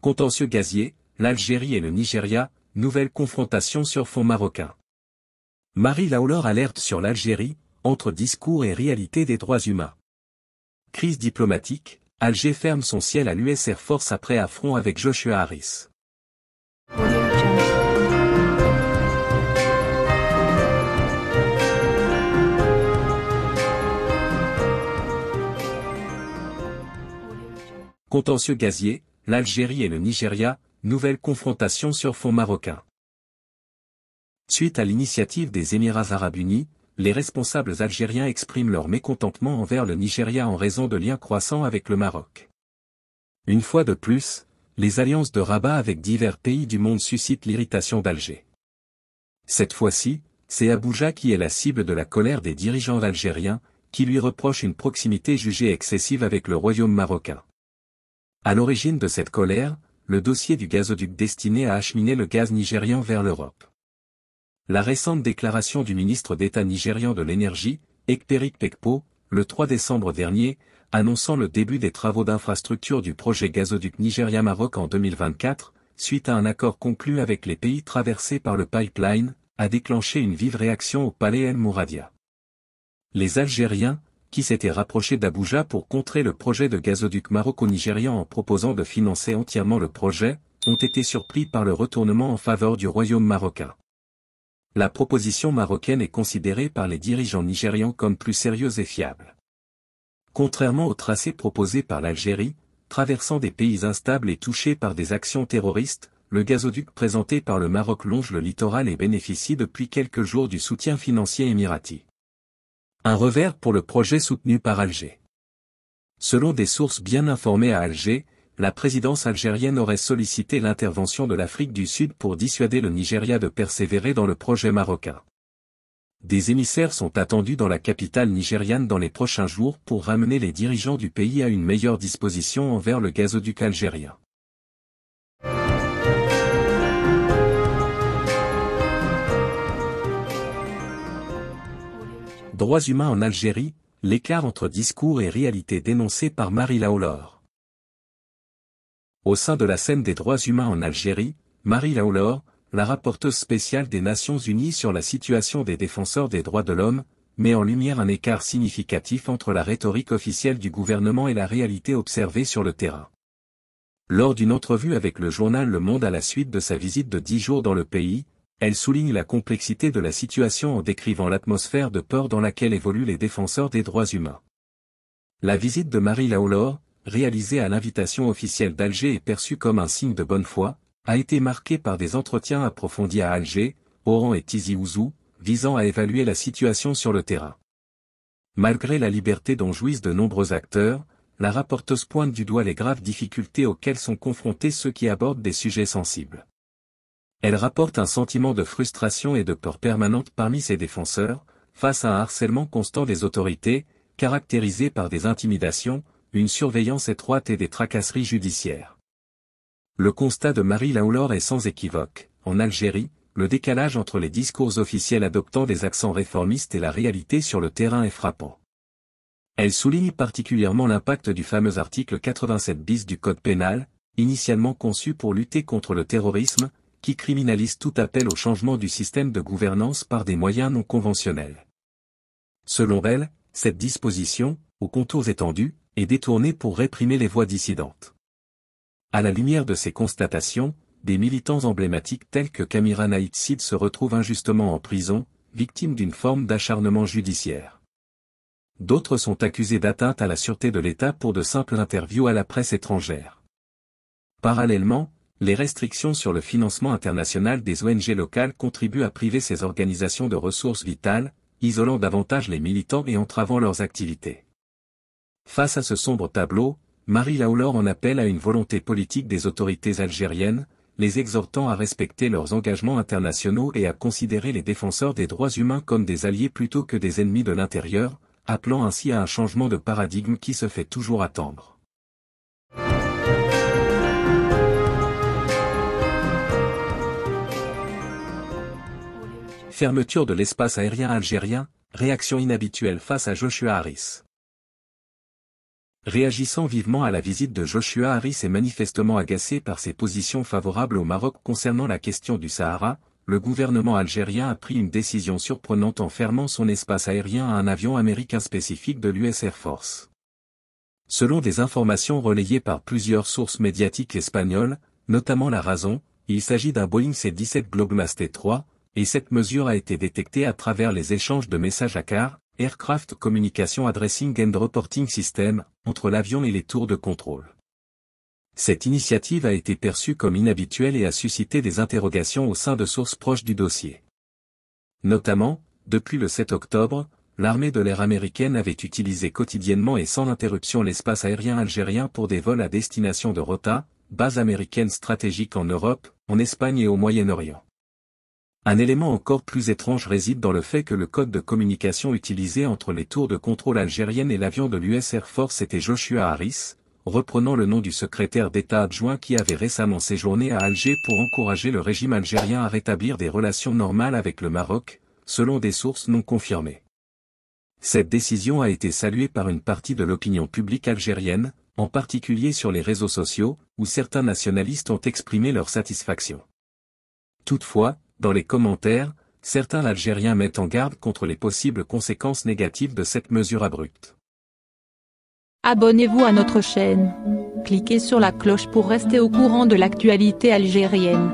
Contentieux gazier, l'Algérie et le Nigeria, nouvelle confrontation sur fond marocain. Marie Laulor alerte sur l'Algérie, entre discours et réalité des droits humains. Crise diplomatique, Alger ferme son ciel à l'US Air Force après affront avec Joshua Harris. Contentieux gazier, l'Algérie et le Nigeria, nouvelle confrontation sur fond marocain. Suite à l'initiative des Émirats arabes unis, les responsables algériens expriment leur mécontentement envers le Nigeria en raison de liens croissants avec le Maroc. Une fois de plus, les alliances de Rabat avec divers pays du monde suscitent l'irritation d'Alger. Cette fois-ci, c'est Abuja qui est la cible de la colère des dirigeants algériens, qui lui reprochent une proximité jugée excessive avec le royaume marocain. À l'origine de cette colère, le dossier du gazoduc destiné à acheminer le gaz nigérian vers l'Europe. La récente déclaration du ministre d'État nigérian de l'énergie, Ekperik Pekpo, le 3 décembre dernier, annonçant le début des travaux d'infrastructure du projet gazoduc Nigeria-Maroc en 2024, suite à un accord conclu avec les pays traversés par le pipeline, a déclenché une vive réaction au palais El Mouradia. Les Algériens, qui s'était rapprochés d'Abuja pour contrer le projet de gazoduc maroco-nigérian en proposant de financer entièrement le projet, ont été surpris par le retournement en faveur du royaume marocain. La proposition marocaine est considérée par les dirigeants nigérians comme plus sérieuse et fiable. Contrairement au tracé proposé par l'Algérie, traversant des pays instables et touchés par des actions terroristes, le gazoduc présenté par le Maroc longe le littoral et bénéficie depuis quelques jours du soutien financier émirati. Un revers pour le projet soutenu par Alger. Selon des sources bien informées à Alger, la présidence algérienne aurait sollicité l'intervention de l'Afrique du Sud pour dissuader le Nigeria de persévérer dans le projet marocain. Des émissaires sont attendus dans la capitale nigériane dans les prochains jours pour ramener les dirigeants du pays à une meilleure disposition envers le gazoduc algérien. Droits humains en Algérie, l'écart entre discours et réalité dénoncé par Marie Laolor. Au sein de la scène des droits humains en Algérie, Marie Laulor, la rapporteuse spéciale des Nations Unies sur la situation des défenseurs des droits de l'homme, met en lumière un écart significatif entre la rhétorique officielle du gouvernement et la réalité observée sur le terrain. Lors d'une entrevue avec le journal Le Monde à la suite de sa visite de dix jours dans le pays, elle souligne la complexité de la situation en décrivant l'atmosphère de peur dans laquelle évoluent les défenseurs des droits humains. La visite de Marie Laolor, réalisée à l'invitation officielle d'Alger et perçue comme un signe de bonne foi, a été marquée par des entretiens approfondis à Alger, Oran et Tizi Ouzou, visant à évaluer la situation sur le terrain. Malgré la liberté dont jouissent de nombreux acteurs, la rapporteuse pointe du doigt les graves difficultés auxquelles sont confrontés ceux qui abordent des sujets sensibles. Elle rapporte un sentiment de frustration et de peur permanente parmi ses défenseurs, face à un harcèlement constant des autorités, caractérisé par des intimidations, une surveillance étroite et des tracasseries judiciaires. Le constat de Marie Laoulor est sans équivoque. En Algérie, le décalage entre les discours officiels adoptant des accents réformistes et la réalité sur le terrain est frappant. Elle souligne particulièrement l'impact du fameux article 87 bis du Code pénal, initialement conçu pour lutter contre le terrorisme, qui criminalise tout appel au changement du système de gouvernance par des moyens non conventionnels. Selon elle, cette disposition, aux contours étendus, est détournée pour réprimer les voix dissidentes. À la lumière de ces constatations, des militants emblématiques tels que Kamira Naïtsid se retrouvent injustement en prison, victimes d'une forme d'acharnement judiciaire. D'autres sont accusés d'atteinte à la sûreté de l'État pour de simples interviews à la presse étrangère. Parallèlement, les restrictions sur le financement international des ONG locales contribuent à priver ces organisations de ressources vitales, isolant davantage les militants et entravant leurs activités. Face à ce sombre tableau, Marie Laoulor en appelle à une volonté politique des autorités algériennes, les exhortant à respecter leurs engagements internationaux et à considérer les défenseurs des droits humains comme des alliés plutôt que des ennemis de l'intérieur, appelant ainsi à un changement de paradigme qui se fait toujours attendre. Fermeture de l'espace aérien algérien, réaction inhabituelle face à Joshua Harris. Réagissant vivement à la visite de Joshua Harris et manifestement agacé par ses positions favorables au Maroc concernant la question du Sahara, le gouvernement algérien a pris une décision surprenante en fermant son espace aérien à un avion américain spécifique de l'US Air Force. Selon des informations relayées par plusieurs sources médiatiques espagnoles, notamment La Raison, il s'agit d'un Boeing C-17 Globemaster 3, et cette mesure a été détectée à travers les échanges de messages à car, Aircraft Communication Addressing and Reporting System, entre l'avion et les tours de contrôle. Cette initiative a été perçue comme inhabituelle et a suscité des interrogations au sein de sources proches du dossier. Notamment, depuis le 7 octobre, l'armée de l'air américaine avait utilisé quotidiennement et sans interruption l'espace aérien algérien pour des vols à destination de Rota, base américaine stratégique en Europe, en Espagne et au Moyen-Orient. Un élément encore plus étrange réside dans le fait que le code de communication utilisé entre les tours de contrôle algériennes et l'avion de l'US Air Force était Joshua Harris, reprenant le nom du secrétaire d'État adjoint qui avait récemment séjourné à Alger pour encourager le régime algérien à rétablir des relations normales avec le Maroc, selon des sources non confirmées. Cette décision a été saluée par une partie de l'opinion publique algérienne, en particulier sur les réseaux sociaux, où certains nationalistes ont exprimé leur satisfaction. Toutefois, dans les commentaires, certains Algériens mettent en garde contre les possibles conséquences négatives de cette mesure abrupte. Abonnez-vous à notre chaîne. Cliquez sur la cloche pour rester au courant de l'actualité algérienne.